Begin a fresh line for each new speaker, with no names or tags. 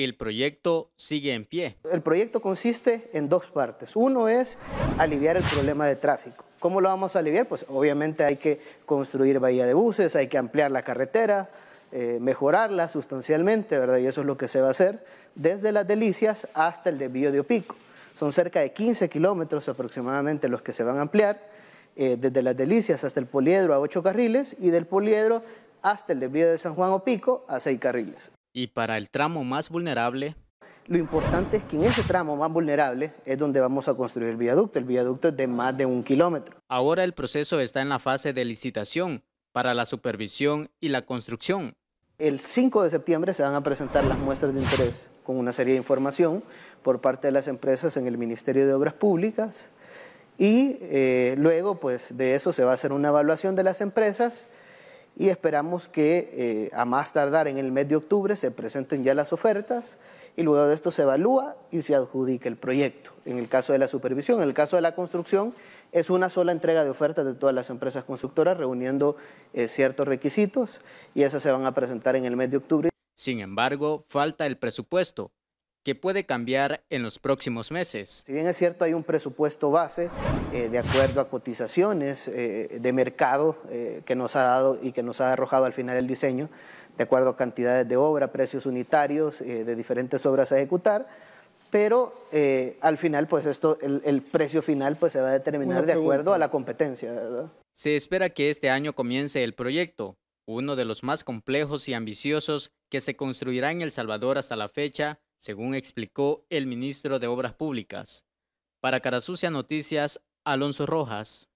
y el proyecto sigue en
pie. El proyecto consiste en dos partes. Uno es aliviar el problema de tráfico. ¿Cómo lo vamos a aliviar? Pues obviamente hay que construir bahía de buses, hay que ampliar la carretera, eh, mejorarla sustancialmente, ¿verdad? Y eso es lo que se va a hacer desde las Delicias hasta el desvío de Opico. Son cerca de 15 kilómetros aproximadamente los que se van a ampliar, eh, desde las Delicias hasta el Poliedro a 8 carriles y del Poliedro hasta el desvío de San Juan Opico a 6 carriles.
Y para el tramo más vulnerable...
Lo importante es que en ese tramo más vulnerable es donde vamos a construir el viaducto. El viaducto es de más de un kilómetro.
Ahora el proceso está en la fase de licitación para la supervisión y la construcción.
El 5 de septiembre se van a presentar las muestras de interés con una serie de información por parte de las empresas en el Ministerio de Obras Públicas y eh, luego pues de eso se va a hacer una evaluación de las empresas y esperamos que eh, a más tardar en el mes de octubre se presenten ya las ofertas y luego de esto se evalúa y se adjudica el proyecto. En el caso de la supervisión, en el caso de la construcción, es una sola entrega de ofertas de todas las empresas constructoras reuniendo eh, ciertos requisitos y esas se van a presentar en el mes de octubre. Sin
embargo, falta el presupuesto que puede cambiar en los próximos meses.
Si bien es cierto, hay un presupuesto base eh, de acuerdo a cotizaciones eh, de mercado eh, que nos ha dado y que nos ha arrojado al final el diseño, de acuerdo a cantidades de obra, precios unitarios de diferentes obras a ejecutar, pero al final, pues esto, el, precio final pues, se va a determinar de acuerdo a la competencia.
Se espera que este año comience el proyecto, uno de los más complejos y ambiciosos que se construirá en El Salvador hasta la fecha según explicó el ministro de Obras Públicas. Para Carasucia Noticias, Alonso Rojas.